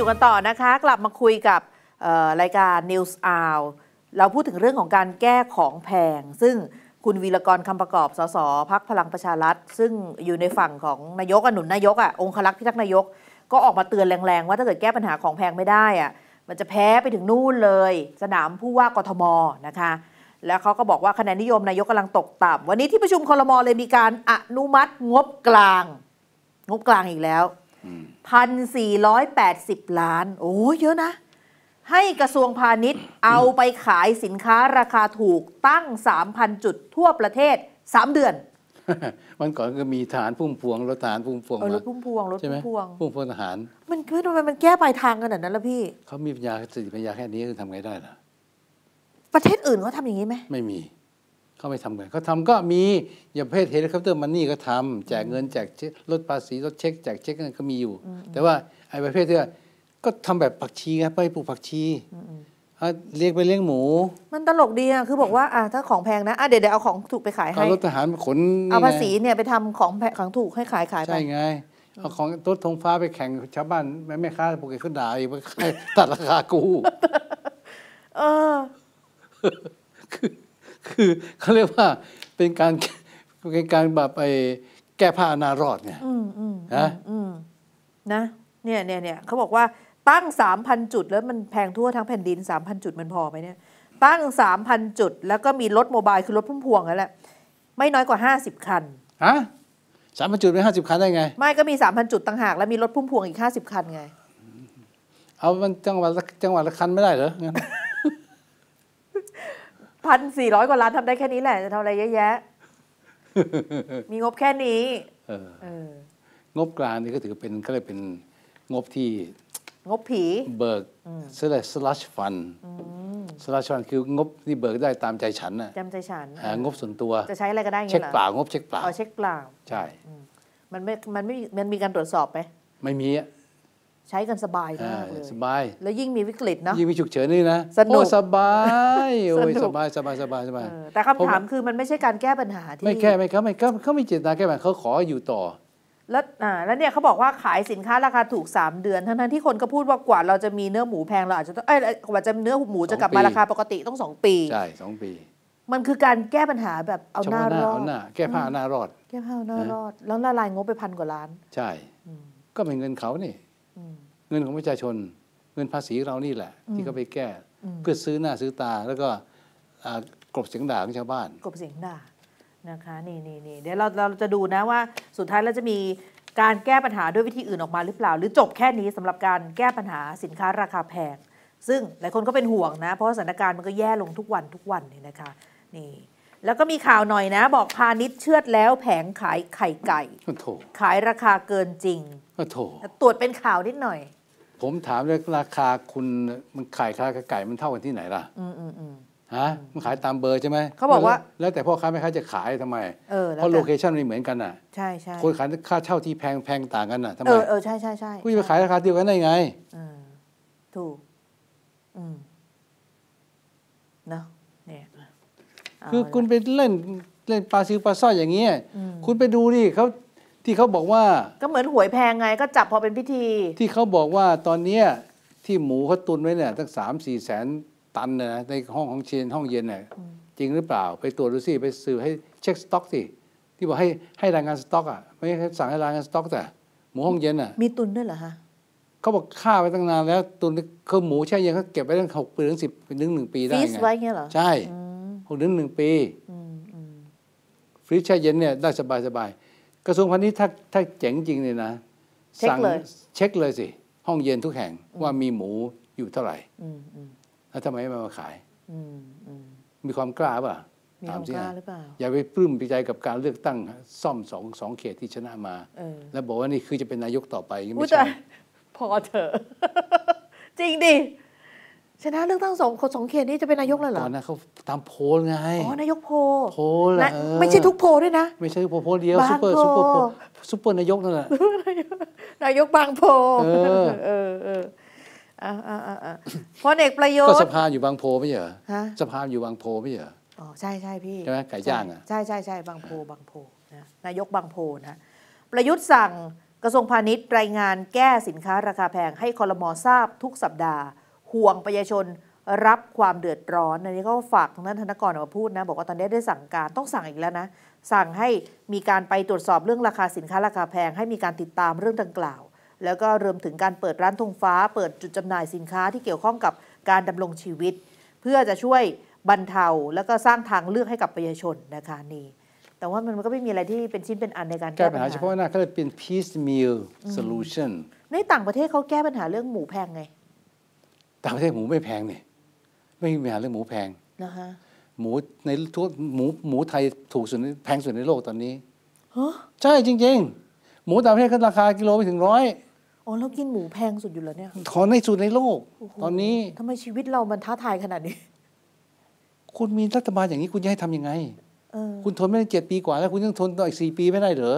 อยู่กันต่อนะคะกลับมาคุยกับรายการ News Hour เราพูดถึงเรื่องของการแก้ของแพง ซึ่งคุณวีรกรคำประกอบสสพักพลังประชารัฐซึ่งอยู่ในฝั่งของนายกอนุนนายกอ่ะองคลักษ์พิทักษ์นายก ก็ออกมาเตือนแรง ๆ ว่าถ้าเกิดแก้ปัญหาของแพงไม่ได้อ่ะมันจะแพ้ไปถึงนู่นเลย สนามผู้ว่ากทมนะคะ แล้วเขาก็บอกว่าคะแนนนิยมนายกกำลังตกต่ำวันนี้ที่ประชุมคอรมอเลยมีการอนุมัติงบกลาง งบกลางอีกแล้วพันสี่ร้อยแปดสิบล้าน โอ้เยอะนะ ให้กระทรวงพาณิชย์เอาไปขายสินค้าราคาถูกตั้งสามพันจุดทั่วประเทศสามเดือน มันก่อนก็มีฐานพุ่มพวงรถฐานพุ่มพวงรถพุ่มพวงรถพุ่มพวงพุ่มพวงทหาร มันคือทำไมมันแก้ปลายทางขนาดนั้นล่ะพี่ เขามีปัญญาสติปัญญาแค่นี้คือทำไงได้ล่ะ ประเทศอื่นเขาทำอย่างนี้ไหม ไม่มีเขาไม่ทำเหมือนเขาทำก็มีอย่างประเภทเฮลิคอปเตอร์มันนี่ก็ทำ แจกเงินแจกลดภาษีลดเช็คแจกเช็คนั่นก็มีอยู่ แต่ว่าไอ้ประเภทที่ก็ทำแบบผักชี ครับไปปลูกผักชีเลี้ยงไปเลี้ยงหมู มันตลกดีอ่ะคือบอกว่าอ่ะถ้าของแพงนะอ่ะเดี๋ยวเดี๋ยวเอาของถูกไปขายให้รถทหารขน เอาภาษีเนี่ยไปทำของแพงของถูกให้ขายขายไปใช่ไงเอาของรถธงฟ้าไปแข่งชาวบ้านแม่ค้าปกติเขาด่าอีกตัดราคากู เอคือือเขาเรียกว่าเป็นการเป็นการแบบไปแก้ผ้านารอดเนีนะนะเนี่ยเนี่ยเนี่ยเขาบอกว่าตั้งสามพันจุด แล้วมันแพงทั่วทั้งแผ่นดินสามพันจุดมันพอไหมเนี่ยตั้งสามพันจุด แล้วก็มีรถโมบายคือรถพุ่มพวงนั่นแหละไม่น้อยกว่าห้าสิบคันฮะสามพันจุดเป็นห้าสิบคันได้ไง ไม่ก็มีสามพันจุดต่างหากแล้วมีรถพุ่มพวงอีกห้าสิบคันไงเอามันจังหวัดจังหวัดละคันไม่ได้เหรอพันสี่ร้อยกว่าล้านทำได้แค่นี้แหละ จะทำอะไรเยอะแยะมีงบแค่นี้ งบกลางนี่ก็ถือเป็นก็เลยเป็นงบที่ งบผี เบิกเสลสลัชฟันสลัชฟันคืองบที่เบิกได้ตามใจฉันน่ะตามใจฉันงบส่วนตัวจะใช้อะไรก็ได้เช็คเปล่างบเช็คเปล่าเอเช็คเปล่า ใช่ มันไม่ มันไม่มันมีการตรวจสอบไหมไม่มีอะใช้กันสบายมากเลยสบายแล้วยิ่งมีวิกฤตเนาะยิ่งมีฉุกเฉินนี่นะสนุกสบายโอ้ยสบายสบายสบายสบายแต่คำถามคือมันไม่ใช่การแก้ปัญหาที่ ไม่แก้ไม่ครับไม่ก็เขาไม่เจตนาแก้ปัญหาเขาขออยู่ต่อ แล้วอ่าแล้วเนี่ยเขาบอกว่าขายสินค้าราคาถูก 3 เดือน ทั้งทั้งที่คนก็พูดว่ากว่าเราจะมีเนื้อหมูแพง เราอาจจะต้องเออกว่าจะเนื้อหมูจะกลับมาราคาปกติต้อง 2 ปีใช่สองปี มันคือการแก้ปัญหาแบบเอาหน้ารอดแก้ผ้าหน้ารอดแก้ผ้าหน้ารอด แล้วละลายงบไปพันกว่าล้าน ใช่ก็เป็นเงินเขานี่เงินของประชาชนเงินภาษีเรานี่แหละ ที่เขาไปแก้เพื่อซื้อหน้า ซื้อตาแล้วก็กลบเสียงด่าของชาวบ้านกลบเสียงด่านะคะนี่นี่นี่เดี๋ยวเราเราจะดูนะว่า สุดท้ายเราจะมีการแก้ปัญหาด้วยวิธีอื่นออกมาหรือเปล่า หรือจบแค่นี้สำหรับการแก้ปัญหาสินค้าราคาแพงซึ่งหลายคนก็เป็นห่วงนะ เพราะสถานการณ์มันก็แย่ลงทุกวันทุกวันเนี่ยนะคะนี่ แล้วก็มีข่าวหน่อยนะ บอกพาณิชย์เชือดแล้ว แผงขายไข่ไก่ขายราคาเกินจริงตรวจเป็นข่าวนิดหน่อยผมถามเลยราคาคุณ มันขายราคาไก่มันเท่ากันที่ไหนล่ะฮะ มันขายตามเบอร์ใช่ไหมเขาบอกว่า แล้วแต่พ่อค้าแม่ค้าจะขายทำไมเพราะโลเคชันไม่เหมือนกันอ่ะใช่ใช่คนขายค่าเช่าที่แพงแพงต่างกันอ่ะทำไมเออใช่ใช่ใช่คุณจะไปขายราคาเดียวกันได้ไงถูกเนาะเนี่ยคือคุณไปเล่นเล่นปลาซิวปลาสร้อยอย่างเงี้ยคุณไปดูดิเขาที่เขาบอกว่าก็เหมือนหวยแพงไงก็จับพอเป็นพิธี ที่เขาบอกว่าตอนเนี้ที่หมูเขาตุนไว้เนี่ยตั้งสามสี่แสนตันนะในห้องของเชนห้องเย็นเนี่ยจริงหรือเปล่า ไปตรวจดูสิไปสื่อให้เช็คสต็อกสิที่บอกให้ให้รายงานสต็อกอ่ะไม่สั่งให้รายงานสต็อกแต่หมูห้องเย็นอ่ะมีตุนด้วยเหรอฮะเขาบอกฆ่าไปตั้งนานแล้วตุนเครื่องหมูแช่เย็นเขาเก็บไว้ตั้งหกปีถึงสิบปถึงหนึ่งปีได้ไงฟรีซไว้เงี้ยเหรอใช่หกถึงหนึ่งปีฟรีซแช่เย็นเนี่ยได้สบายสบายกระทรวงพาณิชย์ถ้าถ้าเจ๋งจริงเนี่ยนะสั่งเช็คเลยสิ ห้องเย็นทุกแห่งว่ามีหมูอยู่เท่าไหร่แล้วทำไมไม่มาขาย มีความกล้าป่ะถามสาอย่าไปปลื้มปีใจกับการเลือกตั้งซ่อมสองสองเขตที่ชนะมา แล้วบอกว่านี่คือจะเป็นนายกต่อไปไม่ใช่พอเถอะจริงดิชนะเลือกตั้งสองคนสองเขตนี่จะเป็นนายกเลยเหรอตอนนั้นเขาตามโพลไง อ๋อ นายกโพโพลนะไม่ใช่ทุกโพด้วยนะ ไม่ใช่โพโพลเดียวซุปเปอร์ซุปเปอร์โพซุปเปอร์นายกนั่นแหละ นายกบางโพเออเออเออพลเอกประโยชน์ก็สภาอยู่บางโพไม่เหรอสภาอยู่บางโพไม่เหรอ อ๋อใช่ใช่พี่ ใช่ไหมไก่ย่างอ่ะ ใช่ใช่ใช่บางโพบางโพลนายกบางโพนะประยุทธ์สั่งกระทรวงพาณิชย์รายงานแก้สินค้า ราคาแพงให้คอรมอทราบทุกสัปดาห์ห่วงประชาชนรับความเดือดร้อนอันนี้ก็ฝากทางด้านธนกรออกมาพูดนะ บอกว่า ตอนนี้ได้สั่งการต้องสั่งอีกแล้วนะ สั่งให้มีการไปตรวจสอบเรื่องราคาสินค้า ราคาแพงให้มีการติดตามเรื่องดังกล่าว แล้วก็รวมถึงการเปิดร้านธงฟ้า เปิดจุดจำหน่ายสินค้าที่เกี่ยวข้องกับการดำรงชีวิต เพื่อจะช่วยบรรเทา แล้วก็สร้างทางเลือกให้กับประชาชนนะคะนี่แต่ว่ามันก็ไม่มีอะไรที่เป็นชิ้นเป็นอันในการแก้ปัญหาเฉพาะหน้าก็เลยเป็น piecemeal solution ในต่างประเทศเขาแก้ปัญหาเรื่องหมูแพงไงต่างประเทศหมูไม่แพงนี่ไม่มีปัญหาเรื่องหมูแพงนะคะหมูในทั่วหมูหมูไทยถูกสุดแพงสุดในโลกตอนนี้ฮใช่ จริง ๆ หมูต่างประเทศก็ราคากิโลไปถึงร้อยอ๋อเรากินหมูแพงสุดอยู่แล้วเนี่ยขอในสุดในโลก ตอนนี้ทำไมชีวิตเรามันท้าทายขนาดนี้ คุณมีรัฐบาลอย่างนี้คุณจะให้ทำยังไงคุณทนไม่ได้เจ็ดปีกว่าแล้วคุณยังทนต่ออีกสี่ปีไม่ได้เหรอ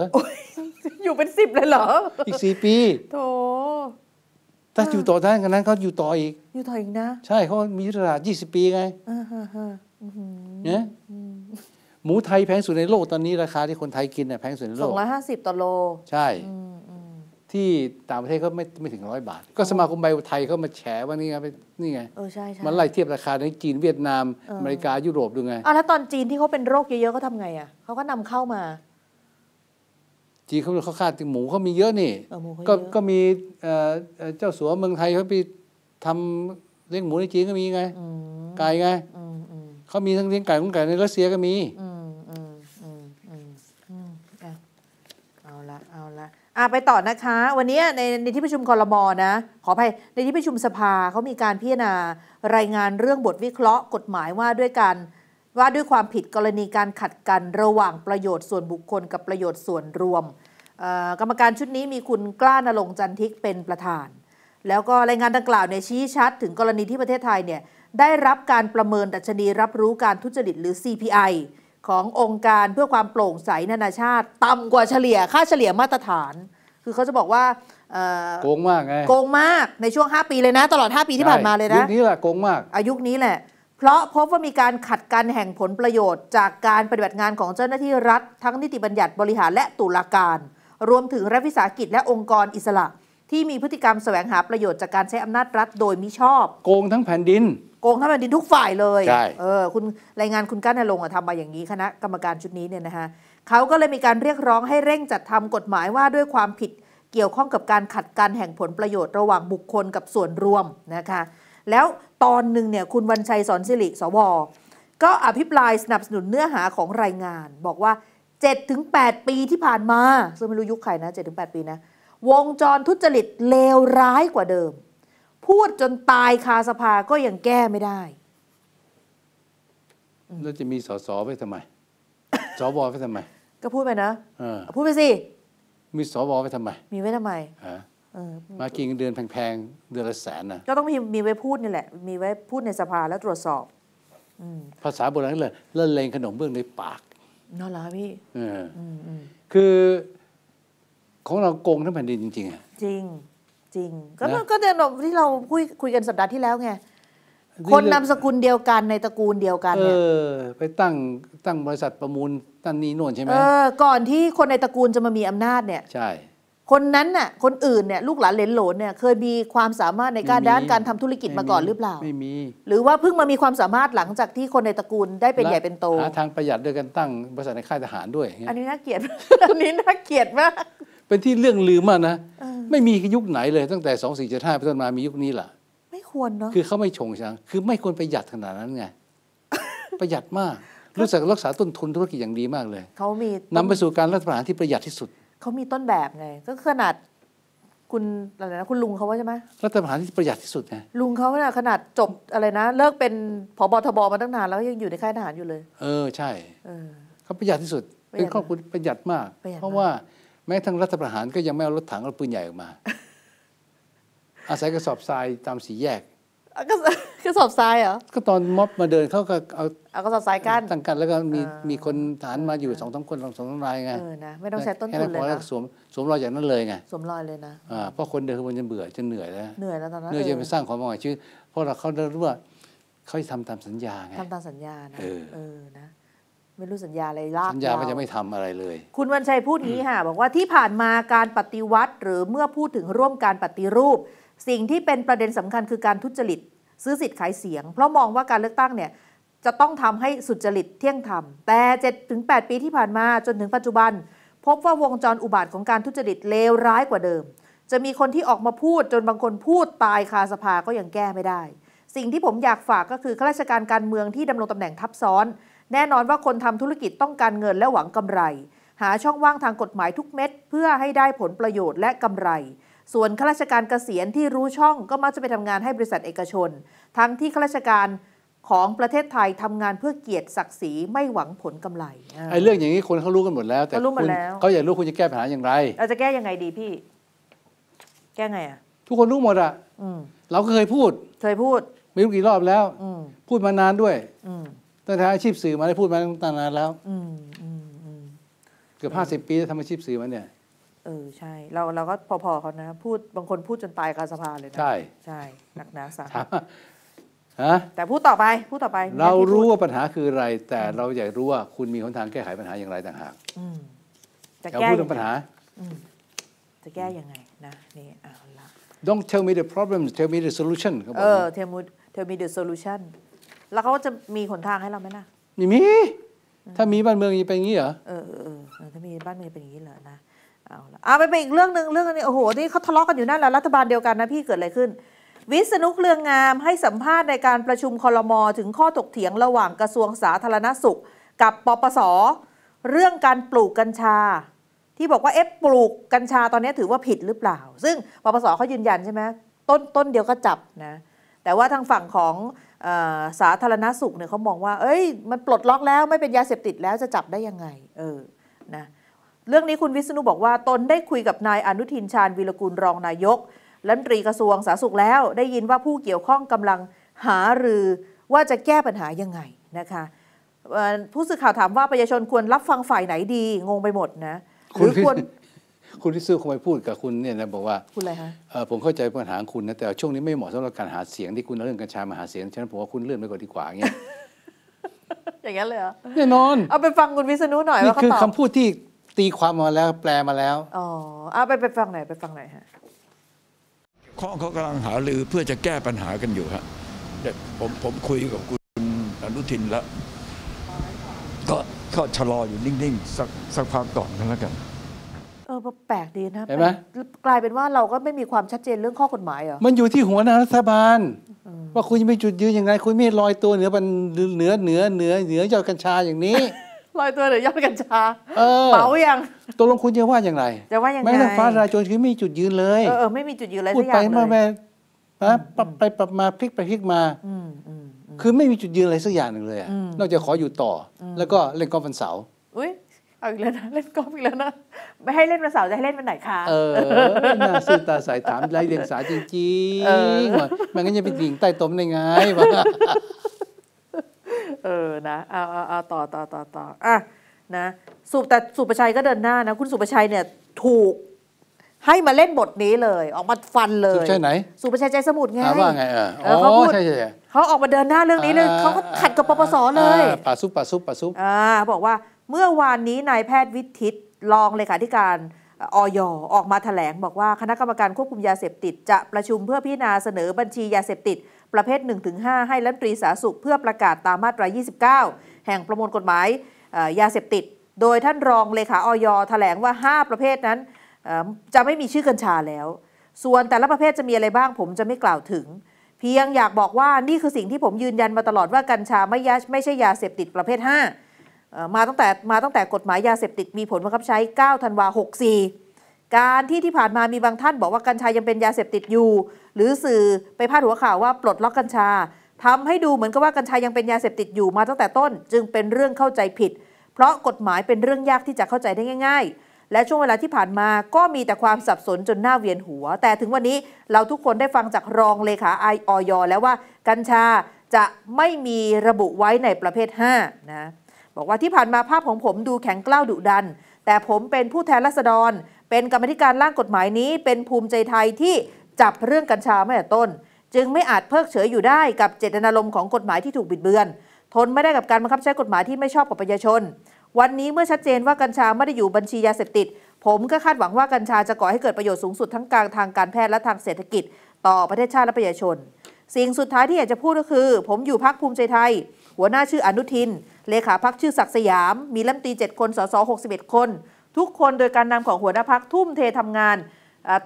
อยู่เป็นสิบเลยเหรออีกสี่ปีโถถ้าอยู่ต่อท่านกันนั้นเขาอยู่ต่ออีก อยู่ต่ออีกนะ ใช่เขามียุทธศาสตร์ยี่สิบปีไงเนี่ยหมูไทยแพงสุดในโลกตอนนี้ราคาที่คนไทยกินเนี่ยแพงสุดในโลกสองร้อยห้าสิบต่อโลใช่ ที่ต่างประเทศเขาไม่ไม่ถึงร้อยบาท ก็สมาคมไบโอไทยเขามาแฉว่านี่ไงนี่ไงเออใช่ใช่มันไล่เทียบราคาในจีนเวียดนามอเมริกายุโรปดูไงอ่ะแล้วตอนจีนที่เขาเป็นโรคเยอะๆเขาทาไงอ่ะเขาก็นำเข้ามาจีเขาเขาฆ่าติงหมูเขามีเยอะนี่ก็ก็มีเจ้าสัวเมืองไทยเขาไปทำเลี้ยงหมูในจีนก็มีไงไก่ไงเขามีทั้งเลี้ยงไก่ของไก่ในรัสเซียก็มีเอาละเอาละไปต่อนะคะ วันนี้ในในที่ประชุมคอรมอนะขออภัยในที่ประชุมสภาเขามีการพิจารณา รายงานเรื่องบทวิเคราะห์ กฎหมายว่าด้วยการว่าด้วยความผิดกรณีการขัดกันระหว่างประโยชน์ส่วนบุคคลกับประโยชน์ส่วนรวม กรรมการชุดนี้มีคุณกล้านลงจันทิกเป็นประธาน แล้วก็รายงานดังกล่าวเนี่ยชี้ชัด ถึงกรณีที่ประเทศไทยเนี่ยได้รับการประเมินดัชนีรับรู้การทุจริตหรือ CPI ขององค์การเพื่อความโปร่งใส นานาชาติ ต่ำกว่าเฉลี่ยค่าเฉลี่ยมาตรฐาน คือเขาจะบอกว่าโกงมากไงโกงมากในช่วง 5 ปีเลยนะ ตลอด 5 ปีที่ผ่านมาเลยนะยุคนี้แหละโกงมากอายุคนี้แหละเพราะพบว่ามีการขัดกันแห่งผลประโยชน์ จากการปฏิบัติงานของเจ้าหน้าที่รัฐ ทั้งนิติบัญญัติบริหารและตุลาการ รวมถึงรัฐวิสาหกิจและองค์กรอิสระ ที่มีพฤติกรรมแสวงหาประโยชน์จากการใช้อำนาจรัฐโดยมิชอบโกงทั้งแผ่นดินโกงทั้งแผ่นดินทุกฝ่ายเลยใช่เออคุณรายงานคุณก้านนรงอะทำมาอย่างนี้คณะกรรมการชุดนี้เนี่ยนะคะเขาก็เลยมีการเรียกร้องให้เร่งจัดทำกฎหมายว่าด้วยความผิดเกี่ยวข้องกับการขัดกันแห่งผลประโยชน์ระหว่างบุคคลกับส่วนรวมนะคะแล้วตอนหนึ่งเนี่ยคุณวันชัยสอนสิริสว ก็อภิปรายสนับสนุนเนื้อหาของรายงาน บอกว่า 7-8 ปีที่ผ่านมา ซึ่งไม่รู้ยุคใครนะ 7-8 ปีนะ วงจรทุจริตเลวร้ายกว่าเดิม พูดจนตายคาสภาก็ยังแก้ไม่ได้ แล้วจะมีสสไปทำไม สวไปทำไม ก็พูดไปนะพูดไปสิมีสวไปทำไม มีไว้ทำไมมากิน เดือนแพงๆเดือนละแสนนะก็ต้องมีมีไว้พูดนี่แหละมีไว้พูดในสภาแล้วตรวจสอบภาษาโบราณเลยเล่นเลงขนมเบื้องในปากน่แหละพี่คือของเราโกงทั้งแผ่นดินจริง ๆอ่ะจริง จริง ก็ก็เดินที่เราคุยคุยกันสัปดาห์ที่แล้วไงคนนามสกุลเดียวกันในตระกูลเดียวกันเนี่ยไปตั้งตั้งบริษัทประมูลตั้งนี้โน่นใช่ไหมเออก่อนที่คนในตระกูลจะมามีอำนาจเนี่ยใช่คนนั้นน่ะคนอื่นเนี่ยลูกหลานเลนหลนเนี่ยเคยมีความสามารถในการด้านการทำธุรกิจมาก่อนหรือเปล่าไม่มีหรือว่าเพิ่งมามีความสามารถหลังจากที่คนในตระกูลได้เป็นใหญ่เป็นโตหาทางประหยัดด้วยกันตั้งบริษัทในค่ายทหารด้วยอันนี้น่าเกลียดอันนี้น่าเกลียดมากเป็นที่เรื่องลือมากนะไม่มียุคไหนเลยตั้งแต่สองสี่เจ็ดห้าไปจนต้นมามียุคนี้แหละไม่ควรเนาะคือเขาไม่ชงชังคือไม่ควรประหยัดขนาดนั้นไงประหยัดมากรู้สึกรักษาต้นทุนธุรกิจอย่างดีมากเลยเขามีนำไปสู่การรัฐประหารที่ประหยัดที่สุดเขามีต้นแบบไง ก็ขนาดคุณอะไรนะคุณลุงเขาว่าใช่ไหมรัฐประหารที่ประหยัดที่สุดไงลุงเขาน่ยขนาดจบอะไรนะเลิกเป็นผบทบมาตั้งนานแล้วยังอยู่ในค่ายทหารอยู่เลย เออใช่เขาประหยัดที่สุดเป็นครอบครัวประหยัดมาก เพราะว่า แม้ทั้ง รัฐประหารก็ยังไม่เอารถถังรถปืนใหญ่ออกมาอาศัยกระสอบทรายตามสีแยกก็ระสอบทรายเหรอ ก็ตอนม็อบมาเดินเขาก็เอาเอากระสอบทรายกันตั้งกันแล้วก็มีมีคนฐานมาอยู่สองสามคนสองสามรายไงเออนะไม่ต้องใช้ต้นทุนเลยนะสวมสวมรอยอย่างนั้นเลยไงสวมรอยเลยนะอ่าเพราะคนเดินมันจะเบื่อจะเหนื่อยแล้วเหนื่อยแล้วตอนนั้นเหนื่อยจะไปสร้างความหมายชื่อ เพราะเราเขารู้ว่าเขาทำตามสัญญาไงทำตามสัญญานะเออนะ ไม่รู้สัญญาอะไรลากสัญญาขาจะไม่ทำอะไรเลย คุณวันชัยพูดงี้ค่ะบอกว่าที่ผ่านมาการปฏิวัติ หรือเมื่อพูดถึงร่วมการปฏิรูปสิ่งที่เป็นประเด็นสำคัญคือการทุจริต ซื้อสิทธิ์ขายเสียง เพราะมองว่าการเลือกตั้งเนี่ย จะต้องทำให้สุจริตเที่ยงธรรม แต่7ถึง8ปีที่ผ่านมาจนถึงปัจจุบัน พบว่าวงจรอุบาทของการทุจริตเลวร้ายกว่าเดิม จะมีคนที่ออกมาพูดจนบางคนพูดตายคาสภาก็ยังแก้ไม่ได้ สิ่งที่ผมอยากฝากก็คือข้าราชการการเมืองที่ดำรงตำแหน่งทับซ้อน แน่นอนว่าคนทำธุรกิจต้องการเงินและหวังกำไร หาช่องว่างทางกฎหมายทุกเม็ดเพื่อให้ได้ผลประโยชน์และกำไรส่วนข้าราชการเกษียณที่รู้ช่องก็มักจะไปทำงานให้บริษัทเอกชน ทั้งที่ข้าราชการของประเทศไทยทำงานเพื่อเกียรติศักดิ์ศรีไม่หวังผลกำไรไอ้เรื่องอย่างนี้คนเขารู้กันหมดแล้วแต่คุณเขาอยากรู้คุณจะแก้ปัญหาอย่างไรเราจะแก้ยังไงดีพี่ แก้ไงอ่ะ ทุกคนรู้หมดอ่ะเราก็เคยพูด เคยพูด มีกี่รอบแล้วพูดมานานด้วยตั้งแต่อาชีพสื่อมาได้พูดมาตั้งนานแล้วเกือบห้าสิบปีทำอาชีพสื่อมาเนี่ยเออ ใช่ เราเราก็พอๆเขานะพูดบางคนพูดจนตายกาสภาเลยนะ ใช่ใช่หนักหนาสาฮะแต่พูดต่อไป พูดต่อไป เรารู้ว่าปัญหาคืออะไร แต่เราอยากรู้ว่าคุณมีหนทางแก้ไขปัญหาอย่างไรต่างหากจะแก้เรื่งปัญหาจะแก้ยังไงนะนี่ เอาละ Don't tell me the problem tell me the solution เขาบอกเออ tell me tell me the solution แล้วเขาจะมีหนทางให้เราไหมล่ะมีมีถ้ามีบ้านเมืองจะปอย่างนี้เหรอเออเออถ้ามีบ้านเมืองเป็นอย่างนี้เหรอนะเอาละเอาไปไปอีกเรื่องหนึ่งเรื่องนี้โอ้โห นี่เขาทะเลาะกันอยู่นั่นแหละรัฐบาลเดียวกันนะ พี่เกิดอะไรขึ้น วิศนุเครืองงามให้สัมภาษณ์ในการประชุมคอรมอถึงข้อถกเถียงระหว่างกระทรวงสาธารณสุข กับปปส เรื่องการปลูกกัญชา ที่บอกว่าเอ๊ะปลูกกัญชาตอนนี้ถือว่าผิดหรือเปล่า ซึ่งปปสเขายืนยันใช่ไหมต้นต้นเดียวก็จับนะ แต่ว่าทางฝั่งของสาธารณสุขเนี่ยเขามองว่า เอ้ยมันปลดล็อกแล้วไม่เป็นยาเสพติดแล้วจะจับได้ยังไง เออนะเรื่องนี้คุณวิษณุบอกว่าตนได้คุยกับนายอนุทินชาญวีรกูลรองนายกรัฐมนตรีกระทรวงสาธารณสุขแล้วได้ยินว่าผู้เกี่ยวข้องกำลังหารือว่าจะแก้ปัญหายังไงนะคะ ผู้สื่อข่าวถามว่าประชาชนควรรับฟังฝ่ายไหนดี งงไปหมดนะหรือควรคุณทิ่ซื้อคงไปพูดกับคุณเนี่ยนะบอกว่า คุณอะไรคะผมเข้าใจปัญหาคุณนะแต่ช่วงนี้ไม่เหมาะสำหรับการหาเสียงที่คุณเรื่องกัญชามาหาเสียงฉะนั้นผมว่าคุณเลื่อนไปก่อนดีกว่าอย่างเงี้ยอย่างนั้นเลยเหรอแน่นอนเอาไปฟังคุณวิษณุหน่อยว่าเขาตอบนี่คือคำพูดที่ตีความมาแล้วแปลมาแล้ว อ๋อเอาไปไปฟังหน่อยไปฟังหน่อยฮะ ข้อเขากำลังหาลือเพื่อจะแก้ปัญหากันอยู่ฮะผมผมคุยกับคุณอนุทินแล้วก็ก็ชะลออยู่นิ่ง ๆ สักสักพักก่อนกันแล้วกัน เออแปลกดีนะเห็นไหมกลายเป็นว่าเราก็ไม่มีความชัดเจนเรื่องข้อกฎหมายเหรอมันอยู่ที่หัวหน้ารัฐบาล ว่าคุณจะมปจุดยืนยังไง คุณไม่ลอยตัวเหนือบันเหนือเหนือเหนือเหนือยอดกัญชาอย่างนี้ลอยตัวหรือยอดกัญชาเป๋ายังตกลงคุณจะว่าอย่างไรจะว่าอย่างไรไม่ทางฟ้าราจนคือไม่มีจุดยืนเลยเออไม่มีจุดยืนอะไรพูดไปมาแม่ปรับไปปรับมาพลิกไปพลิกมา คือไม่มีจุดยืนอะไรสักอย่างหนึ่งเลยนอกจากขออยู่ต่อ แล้วก็เล่นกอล์ฟวันเสาร์อุ้ยเอาอีกแล้วนะเล่นกอล์ฟอีกแล้วนะไม่ให้เล่นวันเสาร์จะให้เล่นวันไหนคะ เออน้าซื่อตาสายถามไรเดียงสาจริงๆมันก็จะเป็นญิ่งใต้ต้มได้ไงวะเออนะเอาเอาเอาต่อต่อต่อต่ออ่ะนะสุแต่สุประชัยก็เดินหน้านะ คุณสุประชัยเนี่ยถูกให้มาเล่นบทนี้เลย ออกมาฟันเลยสุประชัยไหนสุประชัยใจสมุทรไงถามว่าไงเออเเขาพูดใช่ใช่เขาออกมาเดินหน้าเรื่องนี้เลยเขาก็ขัดกับปปสเลยปาซุปปาซุปปาซุปอ่าบอกว่าเมื่อวานนี้นายแพทย์วิทิตรองเลขาธิการออยออกมาถแถลงบอกว่าคณะกรรมการควบคุมยาเสพติด จะประชุมเพื่อพิจารณาเสนอบัญชียาเสพติด ประเภท 1-5 ให้รัฐมนตรีสาธารณสุขเพื่อประกาศตามมาตรา29 แห่งประมวลกฎหมายยาเสพติด โดยท่านรองเลขาออยถแถลงว่า 5 ประเภทนั้นจะไม่มีชื่อกัญชาแล้ว ส่วนแต่ละประเภทจะมีอะไรบ้าง ผมจะไม่กล่าวถึง เพียงอยากบอกว่านี่คือสิ่งที่ผมยืนยันมาตลอดว่ากัญชาไม่ยาไม่ใช่ยาเสพติดประเภท 5มาตั้งแต่มาตั้งแต่กฎหมายยาเสพติดมีผลบังคับใช้9ธันวา64 การที่ที่ผ่านมามีบางท่าน บอกว่ากัญชายังเป็นยาเสพติดอยู่ หรือสื่อไปพาดหัวข่าวว่าปลดล็อกกัญชา ทำให้ดูเหมือนกับว่ากัญชายังเป็นยาเสพติดอยู่มาตั้งแต่ต้นจึงเป็นเรื่องเข้าใจผิด เพราะกฎหมายเป็นเรื่องยากที่จะเข้าใจได้ง่าย ๆ และช่วงเวลาที่ผ่านมาก็มีแต่ความสับสนจนหน้าเวียนหัว แต่ถึงวันนี้เราทุกคนได้ฟังจากรองเลขาไออยแล้วว่ากัญชาจะไม่มีระบุไว้ในประเภท 5 นะบอกว่าที่ผ่านมาภาพของผมดูแข็งกล้าวดุดัน แต่ผมเป็นผู้แทนรัษฎร เป็นกรรมธิการร่างกฎหมายนี้ เป็นภูมิใจไทยที่จับเรื่องกัญชาไม่แต่ต้น จึงไม่อาจเพิกเฉยอยู่ได้กับเจตนารมณ์ของกฎหมายที่ถูกบิดเบือน ทนไม่ได้กับการบังคับใช้กฎหมายที่ไม่ชอบกับประชาชน วันนี้เมื่อชัดเจนว่ากัญชาไม่ได้อยู่บัญชียาเสพติด ผมก็คาดหวังว่ากัญชาจะก่อให้เกิดประโยชน์สูงสุดทั้งกลางทางการแพทย์และทางเศรษฐกิจ ต่อประเทศชาติและประชาชน สิ่งสุดท้ายที่อยากจะพูดก็คือ ผมอยู่พักภูมิใจไทยหัวหน้าชื่ออนุทิน เลขาพักชื่อศักสยาม มีลาตี7คน สส61คน ทุกคนโดยการนำของหัวหน้าพักทุ่มเททำงาน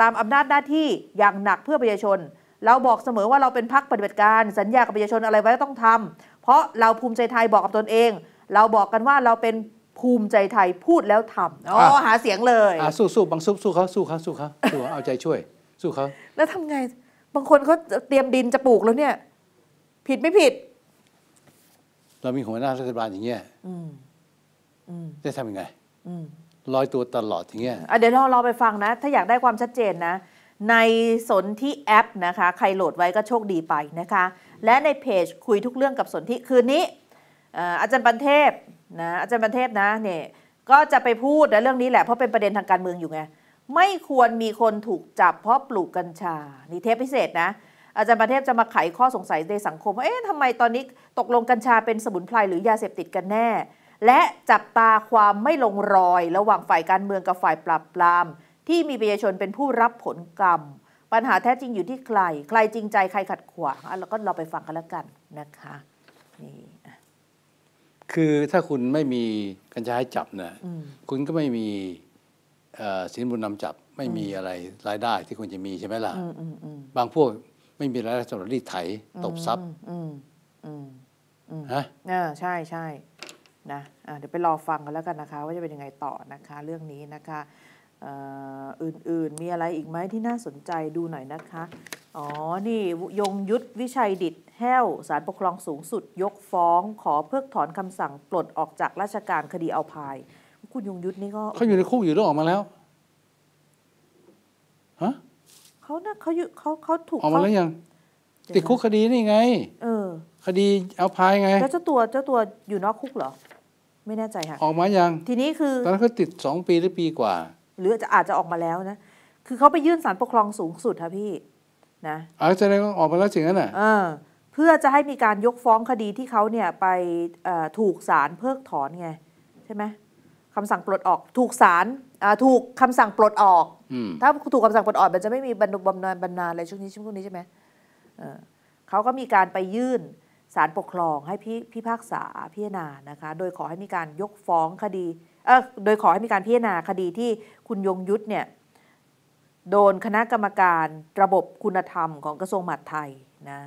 ตามอำนาจหน้าที่อย่างหนักเพื่อประชาชน เราบอกเสมอว่าเราเป็นพักปฏิบัติการสัญญากับประชาชนอะไรไว้ต้องทำเพราะเราภูมิใจไทยบอกกับตนเอง เราบอกกันว่าเราเป็นภูมิใจไทยพูดแล้วทำอ๋อหาเสียงเลย สู้สู้บังซุบสู้เขาสู้เขาสู้เขาสู้เอาใจช่วย สู้เขาแล้วทำไง บางคนเขาเตรียมดินจะปลูกแล้วเนี่ย ผิดไม่ผิดเรามีหัวหน้ารัฐบาลอย่างเงี้ยได้ทำยังไงลอยตัวตลอดอย่างเงี้ยเดี๋ยวเราเราไปฟังนะ ถ้าอยากได้ความชัดเจนนะ ในสนที่แอปนะคะ ใครโหลดไว้ก็โชคดีไปนะคะ และในเพจคุยทุกเรื่องกับสนที่คืนนี้อาจารย์บันเทพนะ อาจารย์บันเทพนะเนี่ยก็จะไปพูดในเรื่องนี้แหละเพราะเป็นประเด็นทางการเมืองอยู่ไง ไม่ควรมีคนถูกจับเพราะปลูกกัญชานี่เทปพิเศษนะอาจารย์ประเทศจะมาไขข้อสงสัยในสังคมว่าเอ๊ะทำไมตอนนี้ตกลงกัญชาเป็นสมุนไพรหรือยาเสพติดกันแน่ และจับตาความไม่ลงรอย ระหว่างฝ่ายการเมืองกับฝ่ายปราบปราม ที่มีประชาชนเป็นผู้รับผลกรรม ปัญหาแท้จริงอยู่ที่ใคร ใครจริงใจใครขัดขวางแล้วก็เราไปฟังกันแล้วกันนะคะนี่คือถ้าคุณไม่มีกัญชาให้จับเนะคุณก็ไม่มีสินบุญนำจับไม่มีอะไรรายได้ที่คุณจะมีใช่ไหมล่ะบางพวกไม่มีรายได้สำหรับรีดไถตบทรัพย์ฮะใช่ใช่นะเดี๋ยวไปรอฟังกันแล้วกันนะคะ ว่าจะเป็นยังไงต่อนะคะ เรื่องนี้นะคะ อื่น ๆ มีอะไรอีกไหมที่น่าสนใจดูหน่อยนะคะ อ๋อ นี่ยงยุทธวิชัยดิตแห้ว สารปกครองสูงสุด ยกฟ้อง ขอเพิกถอนคำสั่งปลดออกจากราชการคดีเอาภายคุณยงยุทธนี่ก็ เขาอยู่ในคุกอยู่แล้วออกมาแล้วเขาเนี่ยเขาอยู่เขาเขาถูกออกมาแล้วยัง ติดคุกคดีนี่ไง เออ คดีเอาพายไงแล้วเจ้าตัวเจ้าตัวอยู่นอกคุกเหรอ ไม่แน่ใจค่ะ ออกมายังทีนี้คือ ตอนนั้นเขาติดสองปีหรือปีกว่า หรือจะอาจจะออกมาแล้วนะ คือเขาไปยื่นสารปกครองสูงสุดค่ะพี่ นะอจจะได้ก็ออกมาแล้วสิ่งนั้นอ่ะเออเพื่อจะให้มีการยกฟ้องคดีที่เขาเนี่ยไปถูกศาลเพิกถอนไงใช่ไหมคำสั่งปลดออกถูกศาลถูกคำสั่งปลดออก ถ้าถูกคำสั่งปลดออก มันจะไม่มีบรรบำนาญบรรณาอะไรช่วงนี้ช่วงนี้ใช่ไหมเขาก็มีการไปยื่น สารปกครองให้พี่พิพากษาพิจารณานะคะ โดยขอให้มีการยกฟ้องคดีเออโดยขอให้มีการพิจารณาคดีที่คุณยงยุทธเนี่ย โดนคณะกรรมการระบบคุณธรรมของกระทรวงมหาดไทยนะ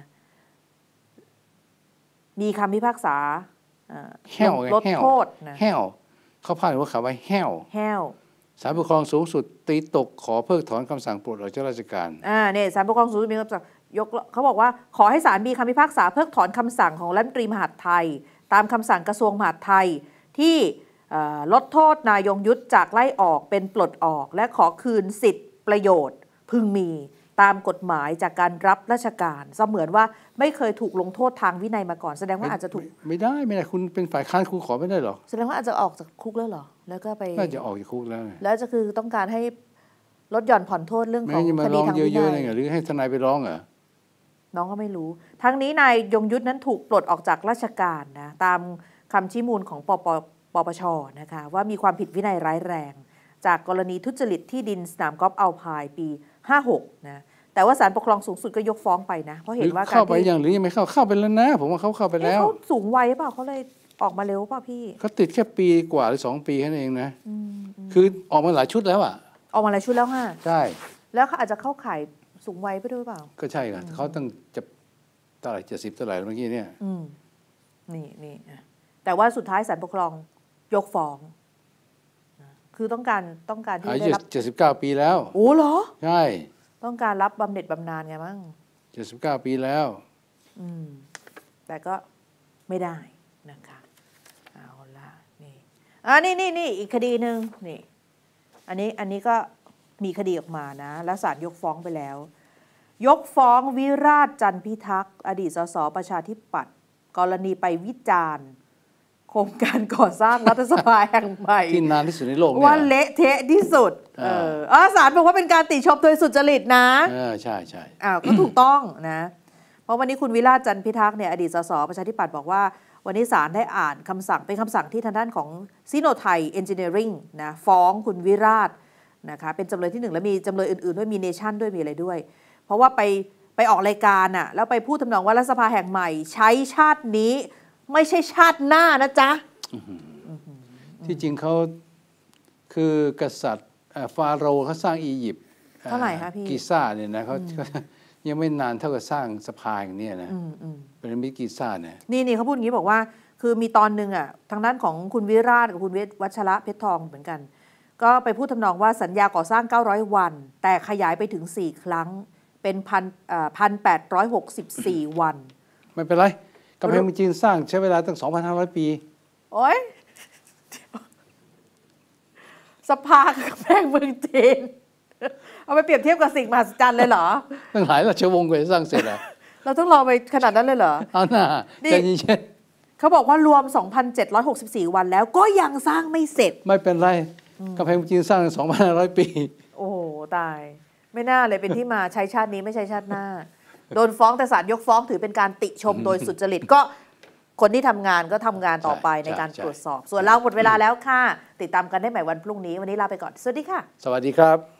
มีคำพิพากษาลดโทษนะวเขาพูดว่าคำว่าแห้วแห้วศาลปกครองสูงสุดตีตกขอเพิกถอนคำสั่งปลดออกจากราชการ อ่าเนี่ยศาลปกครองสูงสุดมีคำสั่งยกเขาบอกว่าขอให้ศาลมีคำพิพากษาเพิกถอนคำสั่งของรัฐมนตรีมหาดไทย ตามคำสั่งกระทรวงมหาดไทยที่ลดโทษนายยงยุทธจากไล่ออกเป็นปลดออก และขอคืนสิทธิประโยชน์พึงมีตามกฎหมายจากการรับราชการเสมือนว่าไม่เคยถูกลงโทษทางวินัยมาก่อนแสดงว่าอาจจะถูก ไม่ได้ไม่ได้คุณเป็นฝ่ายค้านคุณขอไม่ได้หรอแสดงว่าอาจจะออกจากคุกแล้วหรอ แล้วก็ไปน่าจะออกจากคุกแล้วแล้วจะคือต้องการให้ลดหย่อนผ่อนโทษเรื่องของคดีทางวินัยหรือให้ทนายไปร้องเหรอน้องก็ไม่รู้ ทั้งนี้นายยงยุทธนั้นถูกปลดออกจากราชการนะตามคำชี้มูลของปปปปชนะคะว่ามีความผิดวินัยร้ายแรง จากกรณีทุจริตที่ดินสนามกอล์ฟอัลพายปี56นะแต่ว่าศาลปกครองสูงสุดก็ยกฟ้องไปนะเพราะเห็นว่าเข้าไปอย่างหรือยังไม่เข้าเข้าไปแล้วนะผมว่าเขาเข้าไปแล้วเขาสูงวัยเปล่าเขาเลยออกมาเร็วเปล่าพี่เขาติดแค่ปีกว่าหรือสองปีแค่นั้นเองนะคือออกมาหลายชุดแล้วอ่ะ ออกมาหลายชุดแล้วฮะใช่แล้วเขาอาจจะเข้าข่ายสูงวัยไปด้วยเปล่าก็ใช่ค่ะเขาต้องจะตั้าไเจ็ดสิบตั้าหลายเมื่อกี้เนี่ยนี่นี่แต่ว่าสุดท้ายศาลปกครองยกฟ้องคือต้องการต้องการที่ได้รับเจ็ดสิบเก้าปีแล้วโอ้เหรอใช่ต้องการรับบำเหน็จบำนาญไงมั้งเจ็ดสิบเก้าปีแล้วอืมแต่ก็ไม่ได้นะคะเอาละนี่อ่านี่นี่นี่อีกคดีหนึ่งนี่ อันนี้อันนี้ก็มีคดีออกมานะและศาลยกฟ้องไปแล้ว ยกฟ้องวิราชจันพิทักษ์อดีตสสประชาธิปัตย์กรณีไปวิจารณ์โครงการก่อสร้างรัฐสภาแห่งใหม่ที่นานที่สุดในโลกว่าเละเทะที่สุดเออสารบอกว่าเป็นการติชมโดยสุจริตนะใช่ใช่อ้าวก็ถูกต้องนะ เพราะวันนี้คุณวิราชจันพิทักษ์เนี่ย อดีตสสประชาธิปัตย์บอกว่าวันนี้ศาลได้อ่านคำสั่ง เป็นคำสั่งที่ทางด้านของซีโนไทยเอนจิเนียริงนะฟ้องคุณวิราชนะคะเป็นจำเลยที่หนึ่งแล้วมีจำเลยอื่นๆด้วยมีเนชั่นด้วยมีอะไรด้วย เพราะว่าไปไปออกรายการอะแล้วไปพูดทำนองว่ารัฐสภาแห่งใหม่ ใช้ชาตินี้ไม่ใช่ชาติหน้านะจ๊ะที่จริงเขาคือกษัตริย์ฟาโรห์เขาสร้างอียิปต์เท่าไหร่คะพี่ กิซ่าเนี่ยนะเขายังไม่นานเท่ากับสร้างสะพานอย่างนี้นะเป็นมิกิซ่าเนี่ยนี่นี่เขาพูดอย่างนี้บอกว่า คือมีตอนหนึ่งอ่ะทางด้านของคุณวิราชกับคุณวชวัชระเพชรทองเหมือนกัน ก็ไปพูดทำนองว่าสัญญาก่อสร้าง 900 วัน แต่ขยายไปถึง4ครั้งเป็นพันพันแปดร้อยหกสิบสี่วัน ไม่เป็นไรกำแพงเมืองจีนสร้างใช้เวลาตั้ง2,500ปีโอ้ยสภากกำแพงเมืองจีนเอาไปเปรียบเทียบกับสิ่งมหัศจรรย์เลยเหรอตั้งหลายราชวงศ์กว่าจะสร้างเสร็จอเราต้องรอไปขนาดนั้นเลยเหรอเอาหน่านี่ใจเย็นเขาบอกว่ารวม2,764 วันแล้วก็ยังสร้างไม่เสร็จ ไม่เป็นไรกำแพงเมืองจีนสร้างตั้ง2,500ปี โอ้โตายไม่น่าเลยเป็นที่มาใช้ชาตินี้ไม่ใช้ชาติหน้าโดนฟ้อง แต่ศาลยกฟ้องถือเป็นการติชมโดยสุจริตก็คนที่ทำงานก็ทำงานต่อไปในการตรวจสอบ ส่วนเราหมดเวลาแล้วค่ะ ติดตามกันได้ใหม่วันพรุ่งนี้วันนี้ลาไปก่อน สวัสดีค่ะ สวัสดีครับ